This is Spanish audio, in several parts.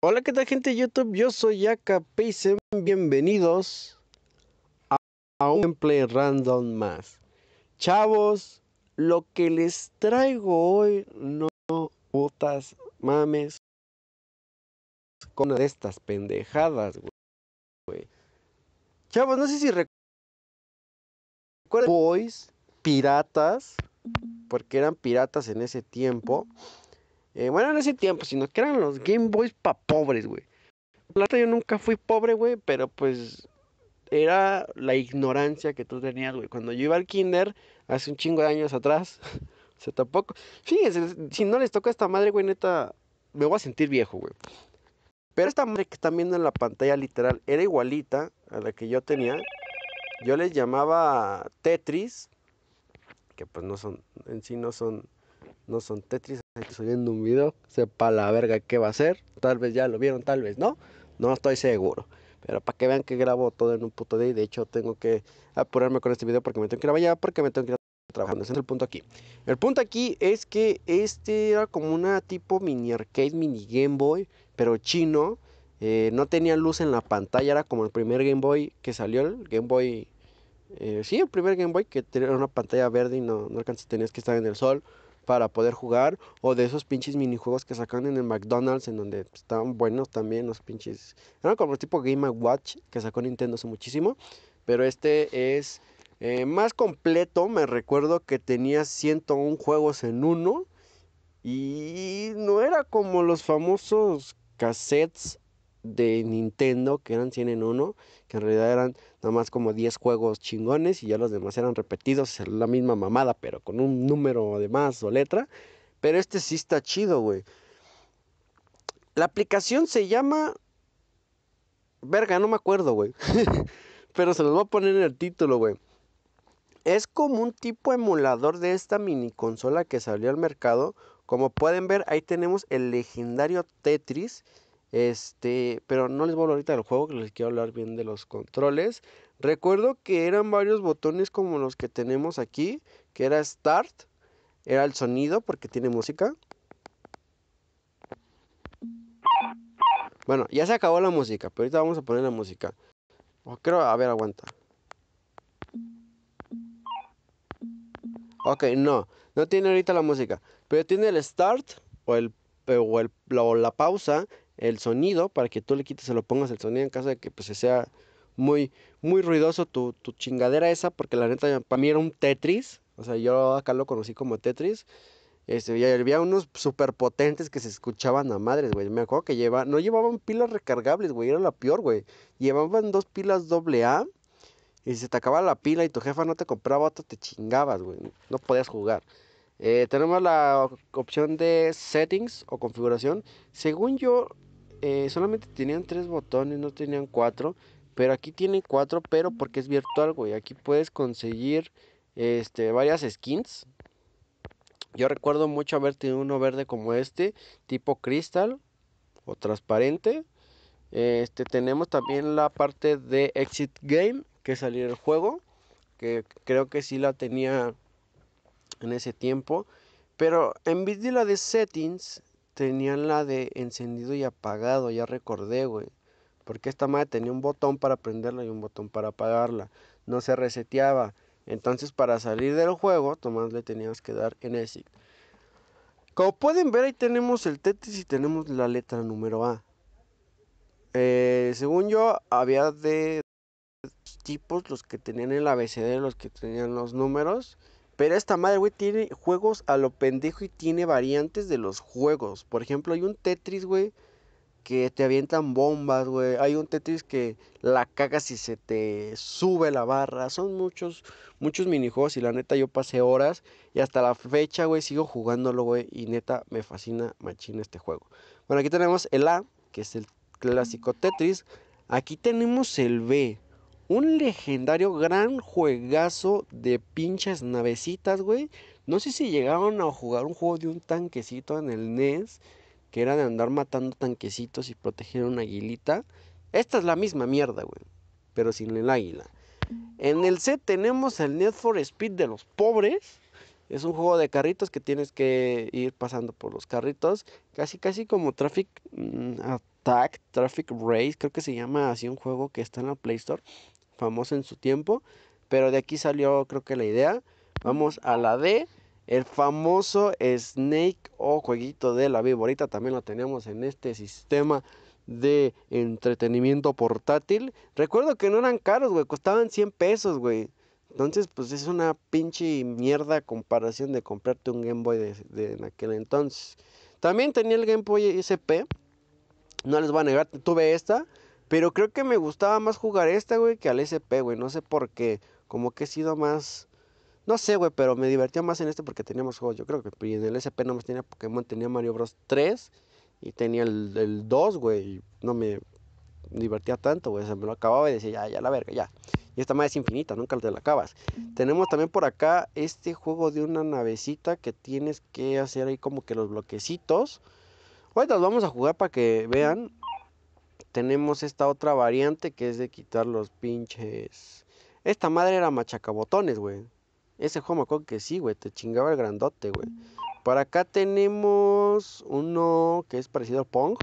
Hola, ¿qué tal gente de YouTube? Yo soy Yaka y bienvenidos a, un gameplay random más. Chavos, lo que les traigo hoy no putas mames con una de estas pendejadas, güey. Chavos, no sé si recuerdan boys piratas, porque eran piratas en ese tiempo. Eh, bueno, en ese tiempo, sino que eran los Game Boys pa' pobres, güey. Plata yo nunca fui pobre, güey, pero pues era la ignorancia que tú tenías, güey. Cuando yo iba al kinder, hace un chingo de años atrás, o sea, tampoco... Fíjense, si no les toca a esta madre, güey, neta, me voy a sentir viejo, güey. Pero esta madre que están viendo en la pantalla literal era igualita a la que yo tenía. Yo les llamaba Tetris, que pues no son, en sí no son, no son Tetris, estoy subiendo un video, sepa la verga qué va a ser. Tal vez ya lo vieron, tal vez no. No estoy seguro. Pero para que vean que grabo todo en un puto día y de hecho tengo que apurarme con este video porque me tengo que ir a porque me tengo que ir trabajando. Ese es el punto aquí. El punto aquí es que este era como una tipo mini arcade, mini Game Boy, pero chino. Eh, no tenía luz en la pantalla, era como el primer Game Boy que salió, el Game Boy... Eh, sí, el primer Game Boy que tenía una pantalla verde y no, no alcanzas, tenías que estar en el sol para poder jugar o de esos pinches minijuegos que sacan en el McDonald's en donde estaban buenos también los pinches eran como el tipo Game Watch que sacó Nintendo hace muchísimo pero este es eh, más completo me recuerdo que tenía 101 juegos en uno y no era como los famosos cassettes de Nintendo que eran 100 en uno que en realidad eran nada más como 10 juegos chingones y ya los demás eran repetidos, la misma mamada, pero con un número de más o letra. Pero este sí está chido, güey. La aplicación se llama... Verga, no me acuerdo, güey. pero se los voy a poner en el título, güey. Es como un tipo emulador de esta mini consola que salió al mercado. Como pueden ver, ahí tenemos el legendario Tetris este, pero no les voy a hablar ahorita del juego, que les quiero hablar bien de los controles. Recuerdo que eran varios botones como los que tenemos aquí, que era Start, era el sonido porque tiene música. Bueno, ya se acabó la música, pero ahorita vamos a poner la música. creo, a ver, aguanta. Ok, no, no tiene ahorita la música, pero tiene el Start o el o, el, o la pausa el sonido para que tú le quites, se lo pongas el sonido en caso de que pues sea muy, muy ruidoso tu, chingadera esa, porque la neta para mí era un Tetris, o sea, yo acá lo conocí como Tetris. Este, y había unos superpotentes potentes que se escuchaban a madres, güey. Me acuerdo que lleva, no llevaban pilas recargables, güey. Era la peor, güey. Llevaban dos pilas doble A y se te acababa la pila y tu jefa no te compraba te chingabas, güey. No podías jugar. Eh, tenemos la opción de settings o configuración. Según yo, eh, solamente tenían tres botones, no tenían cuatro. Pero aquí tienen cuatro, pero porque es virtual, güey. Aquí puedes conseguir este, varias skins. Yo recuerdo mucho haber tenido uno verde como este, tipo cristal o transparente. Este, tenemos también la parte de Exit Game, que salir el juego, que creo que sí la tenía en ese tiempo. Pero en vez de la de Settings, tenían la de encendido y apagado, ya recordé, güey. Porque esta madre tenía un botón para prenderla y un botón para apagarla. No se reseteaba. Entonces, para salir del juego, Tomás le tenías que dar en exit. Como pueden ver, ahí tenemos el Tetris y tenemos la letra número A. Eh, según yo, había de tipos los que tenían el ABCD... los que tenían los números. Pero esta madre, güey, tiene juegos a lo pendejo y tiene variantes de los juegos. Por ejemplo, hay un Tetris, güey, que te avientan bombas, güey. Hay un Tetris que la cagas y se te sube la barra. Son muchos, muchos minijuegos y la neta yo pasé horas y hasta la fecha, güey, sigo jugándolo, güey. Y neta, me fascina machina este juego. Bueno, aquí tenemos el A, que es el clásico Tetris. Aquí tenemos el B, un legendario gran juegazo de pinches navecitas, güey. No sé si llegaron a jugar un juego de un tanquecito en el NES, que era de andar matando tanquecitos y proteger una aguilita. Esta es la misma mierda, güey, pero sin el águila. En el C tenemos el Need for Speed de los pobres. Es un juego de carritos que tienes que ir pasando por los carritos, casi casi como Traffic mm, Attack, Traffic Race, creo que se llama así un juego que está en la Play Store, famosa en su tiempo, pero de aquí salió creo que la idea. Vamos a la D, el famoso Snake o jueguito de la viborita, también lo teníamos en este sistema de entretenimiento portátil. Recuerdo que no eran caros, güey, costaban 100 pesos, güey. Entonces, pues es una pinche mierda comparación de comprarte un Game Boy de, en aquel entonces. También tenía el Game Boy SP. No les voy a negar, tuve esta. Pero creo que me gustaba más jugar esta, güey, que al SP, güey. No sé por qué. Como que he sido más. No sé, güey, pero me divertía más en este porque teníamos juego juegos. Yo creo que en el SP nomás tenía Pokémon, tenía Mario Bros. 3 y tenía el, el 2, güey. No me divertía tanto, güey. Se me lo acababa y decía, ya, ya la verga, ya. Y esta madre es infinita, nunca te la acabas. Tenemos también por acá este juego de una navecita que tienes que hacer ahí como que los bloquecitos. Ahorita los vamos a jugar para que vean tenemos esta otra variante que es de quitar los pinches. Esta madre era machacabotones, güey. Ese juego que sí, güey. Te chingaba el grandote, güey. Para acá tenemos uno que es parecido a Pong.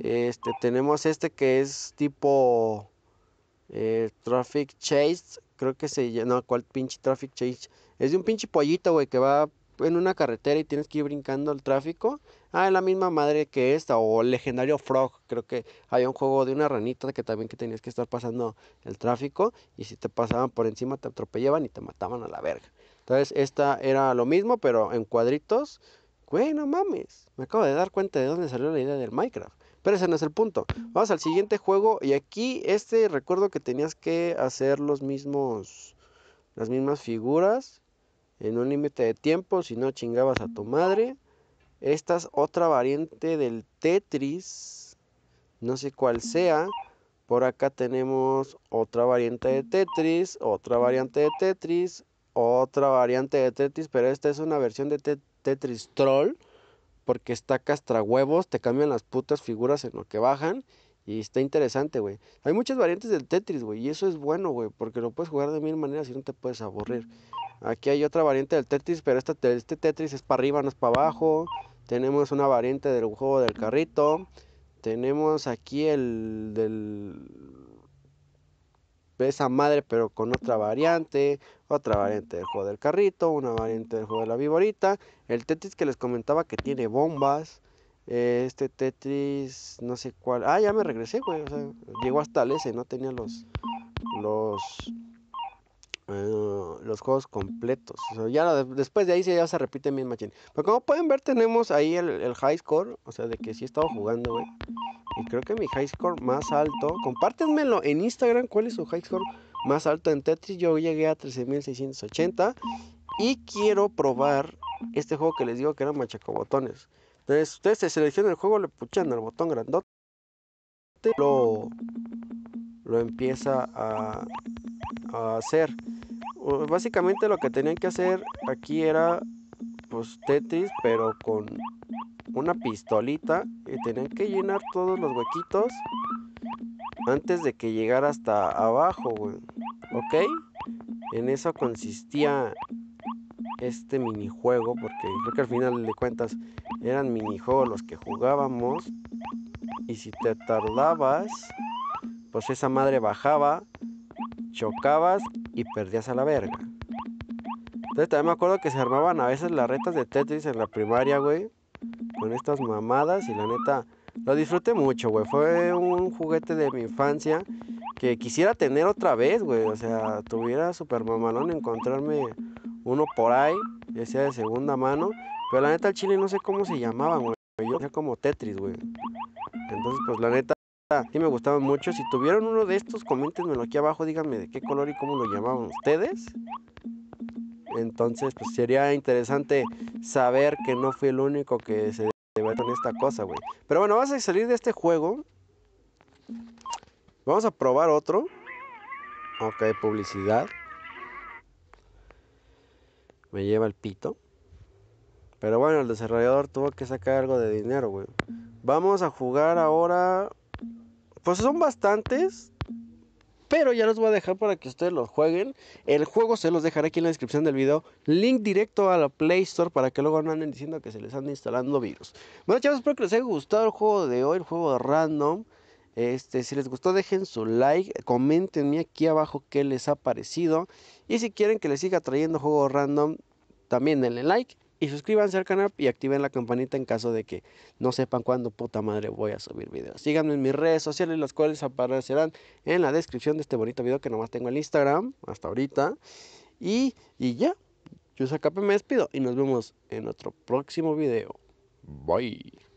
Este, tenemos este que es tipo eh, Traffic Chase. Creo que se llama. No, ¿cuál pinche Traffic Chase? Es de un pinche pollito, güey, que va en una carretera y tienes que ir brincando el tráfico, ah, es la misma madre que esta, o legendario Frog, creo que había un juego de una ranita que también que tenías que estar pasando el tráfico y si te pasaban por encima te atropellaban y te mataban a la verga. Entonces esta era lo mismo, pero en cuadritos, Bueno no mames, me acabo de dar cuenta de dónde salió la idea del Minecraft. Pero ese no es el punto. Vamos al siguiente juego y aquí este recuerdo que tenías que hacer los mismos las mismas figuras en un límite de tiempo, si no chingabas a tu madre. Esta es otra variante del Tetris, no sé cuál sea. Por acá tenemos otra variante de Tetris, otra variante de Tetris, otra variante de Tetris, pero esta es una versión de Tetris Troll, porque está castrahuevos, te cambian las putas figuras en lo que bajan. Y está interesante, güey. Hay muchas variantes del Tetris, güey. Y eso es bueno, güey. Porque lo puedes jugar de mil maneras y no te puedes aburrir. Aquí hay otra variante del Tetris, pero este Tetris es para arriba, no es para abajo. Tenemos una variante del juego del carrito. Tenemos aquí el del esa madre, pero con otra variante, otra variante del juego del carrito, una variante del juego de la viborita, el Tetris que les comentaba que tiene bombas, este Tetris, no sé cuál, ah, ya me regresé, güey, llegó hasta el S, no tenía los, los, eh, los juegos completos. ya después de ahí ya se repite mi machine Pero como pueden ver, tenemos ahí el, high score. O sea, de que si he estado jugando, güey. Y creo que mi high score más alto. Compártenmelo en Instagram. ¿Cuál es su high score más alto en Tetris? Yo llegué a 13680. Y quiero probar este juego que les digo que era machacobotones. Entonces, ustedes se seleccionan el juego, le puchan al botón grandote. Lo, lo empieza a, a hacer. Básicamente lo que tenían que hacer aquí era pues Tetris, pero con una pistolita y tenían que llenar todos los huequitos antes de que llegara hasta abajo, ¿Ok? En eso consistía este minijuego, porque creo que al final de cuentas eran minijuegos los que jugábamos. Y si te tardabas, pues esa madre bajaba chocabas y perdías a la verga. Entonces también me acuerdo que se armaban a veces las retas de Tetris en la primaria, güey. Con estas mamadas y la neta, lo disfruté mucho, güey. Fue un juguete de mi infancia que quisiera tener otra vez, güey. O sea, tuviera super mamalón encontrarme uno por ahí, ya sea de segunda mano. Pero la neta, el chile no sé cómo se llamaban, güey. Yo era como Tetris, güey. Entonces, pues la neta sí me gustaban mucho. Si tuvieron uno de estos, coméntenmelo aquí abajo, díganme de qué color y cómo lo llamaban ustedes. Entonces, pues sería interesante saber que no fui el único que se debatió en esta cosa, güey. Pero bueno, vas a salir de este juego. Vamos a probar otro. Ok, publicidad. Me lleva el pito. Pero bueno, el desarrollador tuvo que sacar algo de dinero, güey. Vamos a jugar ahora pues son bastantes. Pero ya los voy a dejar para que ustedes los jueguen. El juego se los dejaré aquí en la descripción del video. Link directo a la Play Store para que luego no anden diciendo que se les anda instalando virus. Bueno chavos, espero que les haya gustado el juego de hoy, el juego de random. Este, si les gustó, dejen su like, comentenme aquí abajo qué les ha parecido. Y si quieren que les siga trayendo juegos random, también denle like. Y suscríbanse al canal y activen la campanita en caso de que no sepan cuándo puta madre voy a subir videos. Síganme en mis redes sociales, las cuales aparecerán en la descripción de este bonito video que nomás tengo en Instagram hasta ahorita. Y, ya, yo acá me despido y nos vemos en otro próximo video. Bye.